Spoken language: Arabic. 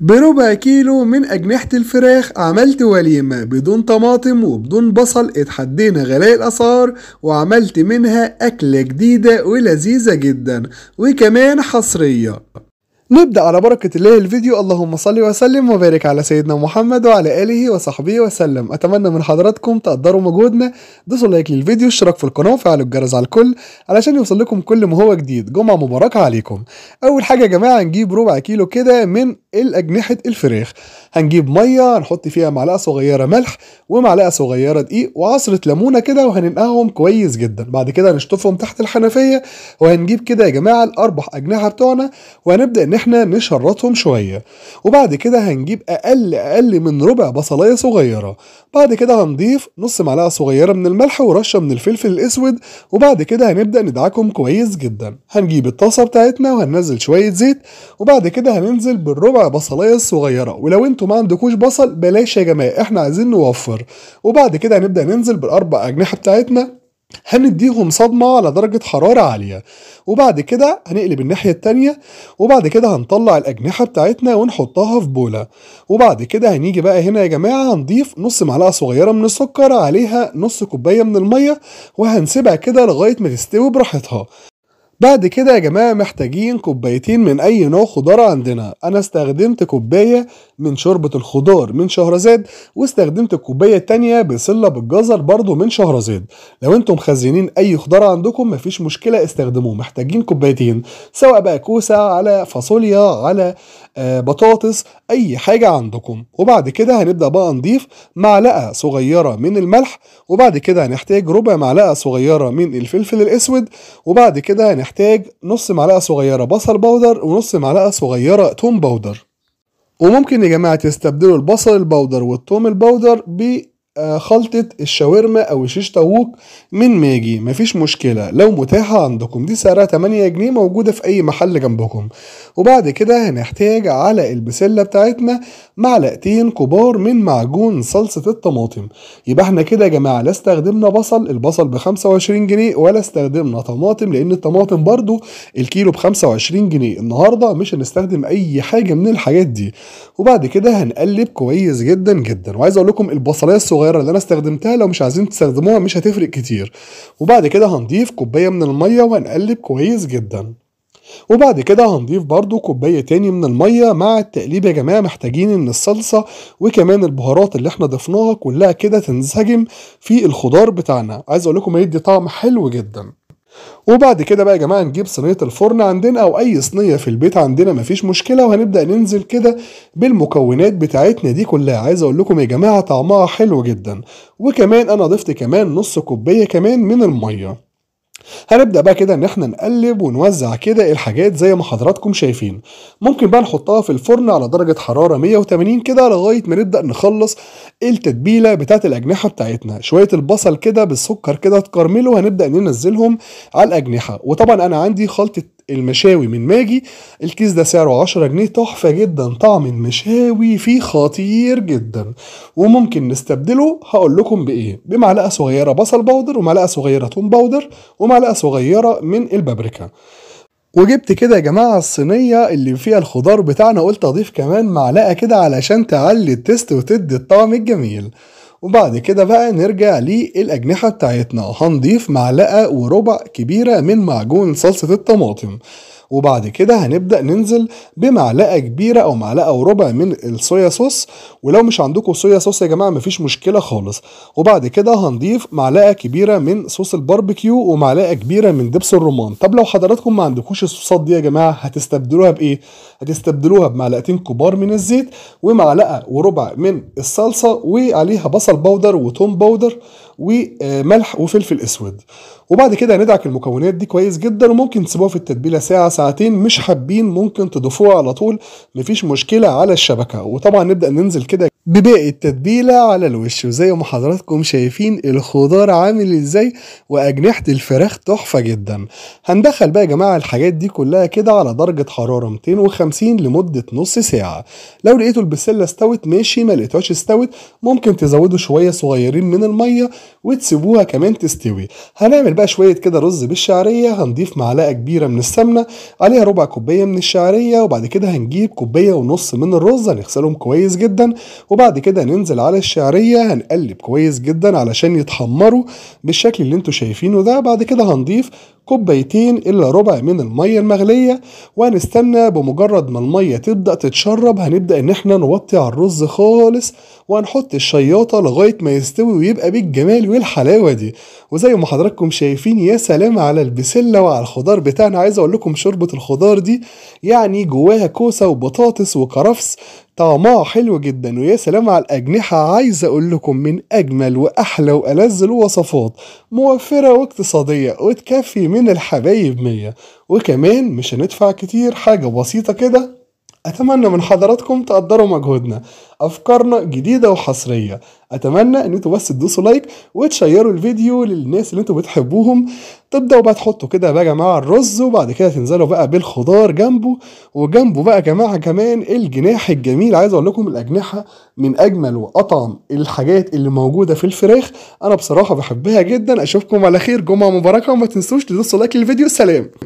بربع كيلو من أجنحة الفراخ عملت وليمة بدون طماطم وبدون بصل اتحدينا غلاء الأسعار وعملت منها أكلة جديدة ولذيذة جدا وكمان حصرية نبدأ على بركة الله الفيديو اللهم صل وسلم وبارك على سيدنا محمد وعلى آله وصحبه وسلم أتمنى من حضراتكم تقدروا مجهودنا دوسوا لايك للفيديو اشترك في القناة وفعلوا الجرس على الكل علشان يوصل لكم كل ما هو جديد جمعة مباركة عليكم أول حاجة يا جماعة هنجيب ربع كيلو كده من الأجنحة الفراخ هنجيب مية هنحط فيها معلقة صغيرة ملح ومعلقة صغيرة دقيق وعصرة ليمونة كده وهننقعهم كويس جدا بعد كده هنشطفهم تحت الحنفية وهنجيب كده يا جماعة الأربع أجنحة بتوعنا وهنبدأ احنا نشرطهم شويه وبعد كده هنجيب اقل اقل من ربع بصلايه صغيره بعد كده هنضيف نص معلقه صغيره من الملح ورشه من الفلفل الاسود وبعد كده هنبدا ندعكم كويس جدا هنجيب الطاسه بتاعتنا وهننزل شويه زيت وبعد كده هننزل بالربع بصلايه الصغيره ولو انتوا ما عندكوش بصل بلاش يا جماعه احنا عايزين نوفر وبعد كده هنبدا ننزل بالاربع اجنحه بتاعتنا هنديهم صدمة على درجة حرارة عالية وبعد كده هنقلب الناحية التانية وبعد كده هنطلع الأجنحة بتاعتنا ونحطها في بولة وبعد كده هنيجي بقى هنا يا جماعة هنضيف نص معلقة صغيرة من السكر عليها نص كوباية من المية وهنسيبها كده لغاية ما تستوي براحتها بعد كده يا جماعة محتاجين كوبايتين من أي نوع خضار عندنا أنا استخدمت كوباية من شوربة الخضار من شهرزاد واستخدمت الكوباية التانية بسلة بالجزر برضو من شهرزاد لو انتم مخزنين أي خضار عندكم مفيش مشكلة استخدموه محتاجين كوبايتين سواء بقى كوسة على فاصوليا على آه، بطاطس أي حاجة عندكم وبعد كده هنبدأ بقى نضيف معلقة صغيرة من الملح وبعد كده هنحتاج ربع معلقة صغيرة من الفلفل الأسود وبعد كده هنحتاج هنحتاج نص معلقة صغيرة بصل بودر ونص معلقة صغيرة توم بودر وممكن يا جماعة تستبدلوا البصل البودر والتوم البودر ب آه، خلطة الشاورما أو الشيش طاووق من ماجي مفيش مشكلة لو متاحة عندكم دي سعرها 8 جنيه موجودة في أي محل جنبكم وبعد كده هنحتاج على البسلة بتاعتنا معلقتين كبار من معجون صلصة الطماطم يبقى احنا كده يا جماعة لا استخدمنا بصل البصل ب 25 جنيه ولا استخدمنا طماطم لأن الطماطم برضو الكيلو ب 25 جنيه النهاردة مش هنستخدم أي حاجة من الحاجات دي وبعد كده هنقلب كويس جدا جدا وعايز أقول لكم البصلية الصغيرة الصغيره اللي انا استخدمتها لو مش عايزين تستخدموها مش هتفرق كتير وبعد كده هنضيف كوبايه من الميه وهنقلب كويس جدا وبعد كده هنضيف برضو كوباية تاني من المية مع التقليب يا جماعة محتاجين ان الصلصة وكمان البهارات اللي احنا ضفناها كلها كده تنسجم في الخضار بتاعنا عايز اقول لكم هيدي طعم حلو جدا وبعد كده بقى يا جماعه نجيب صينيه الفرن عندنا او اي صينيه في البيت عندنا مفيش مشكله وهنبدا ننزل كده بالمكونات بتاعتنا دي كلها عايز اقول لكم يا جماعه طعمها حلو جدا وكمان انا ضفت كمان نص كوبايه كمان من الميه هنبدا بقى كده ان احنا نقلب ونوزع كده الحاجات زي ما حضراتكم شايفين ممكن بقى نحطها في الفرن على درجه حراره 180 كده لغايه ما نبدا نخلص التتبيله بتاعه الاجنحه بتاعتنا شويه البصل كده بالسكر كده تكرمله هنبدا ننزلهم على الاجنحه وطبعا انا عندي خلطه المشاوي من ماجي الكيس ده سعره 10 جنيه تحفة جدا طعم المشاوي فيه خطير جدا وممكن نستبدله هقول لكم بإيه بمعلقة صغيرة بصل باودر ومعلقة صغيرة توم باودر ومعلقة صغيرة من البابريكا وجبت كده يا جماعة الصينية اللي فيها الخضار بتاعنا قلت أضيف كمان معلقة كده علشان تعلي التست وتدي الطعم الجميل وبعد كده بقى نرجع للأجنحة بتاعتنا هنضيف معلقة وربع كبيرة من معجون صلصة الطماطم وبعد كده هنبدأ ننزل بمعلقة كبيرة أو معلقة وربع من الصويا صوص ولو مش عندكم صويا صوص يا جماعة مفيش مشكلة خالص وبعد كده هنضيف معلقة كبيرة من صوص الباربيكيو ومعلقة كبيرة من دبس الرمان طب لو حضراتكم ما عندكوش الصوصات دي يا جماعة هتستبدلوها بإيه؟ هتستبدلوها بمعلقتين كبار من الزيت ومعلقة وربع من الصلصة وعليها بصل بودر وتوم بودر وملح وفلفل اسود وبعد كده هندعك المكونات دي كويس جدا وممكن تسيبوها في التتبيله ساعه ساعتين مش حابين ممكن تضيفوها على طول مفيش مشكله على الشبكه وطبعا نبدا ننزل كده بباقي التتبيلة على الوش وزي ما حضراتكم شايفين الخضار عامل ازاي واجنحة الفراخ تحفة جدا هندخل بقى يا جماعة الحاجات دي كلها كده على درجة حرارة 250 لمدة نص ساعة لو لقيتوا البسلة استوت ماشي ما لقيتوهاش استوت ممكن تزودوا شوية صغيرين من المية وتسيبوها كمان تستوي هنعمل بقى شوية كده رز بالشعرية هنضيف معلقة كبيرة من السمنة عليها ربع كوباية من الشعرية وبعد كده هنجيب كوباية ونص من الرز هنغسلهم كويس جدا وبعد كده ننزل على الشعرية هنقلب كويس جدا علشان يتحمروا بالشكل اللي انتوا شايفينه ده بعد كده هنضيف كوبايتين إلا ربع من المية المغلية وهنستنى بمجرد ما المية تبدأ تتشرب هنبدأ إن احنا نوطي على الرز خالص وهنحط الشياطة لغاية ما يستوي ويبقى بالجمال والحلاوة دي وزي ما حضراتكم شايفين يا سلام على البسلة وعلى الخضار بتاعنا عايز أقول لكم شوربة الخضار دي يعني جواها كوسة وبطاطس وكرفس طعمها حلو جدا ويا سلام على الأجنحة عايز أقول لكم من أجمل وأحلى وألذ الوصفات موفرة واقتصادية وتكفي من من الحبايب مية وكمان مش هندفع كتير حاجة بسيطة كده أتمنى من حضراتكم تقدروا مجهودنا أفكارنا جديدة وحصرية أتمنى إن انتوا بس تدوسوا لايك وتشيروا الفيديو للناس اللي انتوا بتحبوهم تبدأوا بقى تحطوا كده بقى يا جماعة الرز وبعد كده تنزلوا بقى بالخضار جنبه وجنبه بقى يا جماعة كمان الجناح الجميل عايز أقول لكم الأجنحة من أجمل وأطعم الحاجات اللي موجودة في الفراخ أنا بصراحة بحبها جدا أشوفكم على خير جمعة مباركة وما تنسوش تدوسوا لايك للفيديو سلام